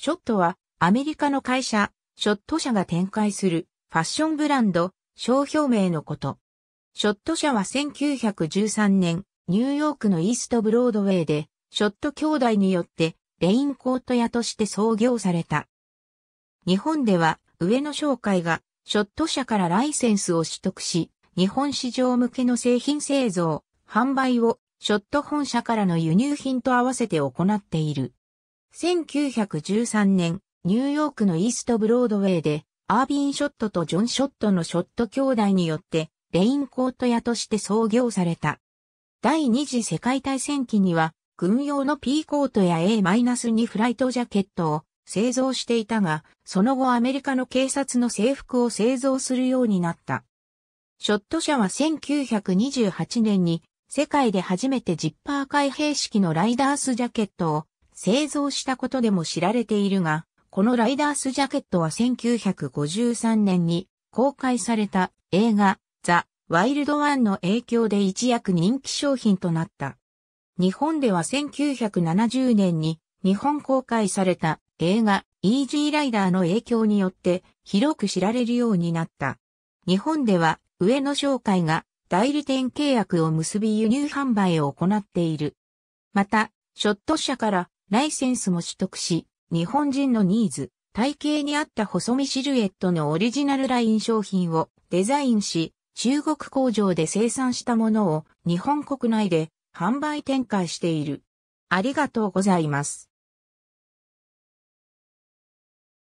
ショットはアメリカの会社、ショット社が展開するファッションブランド、商標名のこと。ショット社は1913年、ニューヨークのイーストブロードウェイで、ショット兄弟によってレインコート屋として創業された。日本では上野商会がショット社からライセンスを取得し、日本市場向けの製品製造、販売をショット本社からの輸入品と合わせて行っている。1913年、ニューヨークのイーストブロードウェイで、アービン・ショットとジョン・ショットのショット兄弟によって、レインコート屋として創業された。第二次世界大戦期には、軍用の P コートや A-2 フライトジャケットを製造していたが、その後アメリカの警察の制服を製造するようになった。ショット社は1928年に世界で初めてジッパー開閉式のライダースジャケットを製造したことでも知られているが、このライダースジャケットは1953年に公開された映画ザ・ワイルドワンの影響で一躍人気商品となった。日本では1970年に日本公開された映画イージーライダーの影響によって広く知られるようになった。日本では上野商会が代理店契約を結び輸入販売を行っている。また、ショット社からライセンスも取得し、日本人のニーズ、体型に合った細身シルエットのオリジナルライン商品をデザインし、中国工場で生産したものを日本国内で販売展開している。ありがとうございます。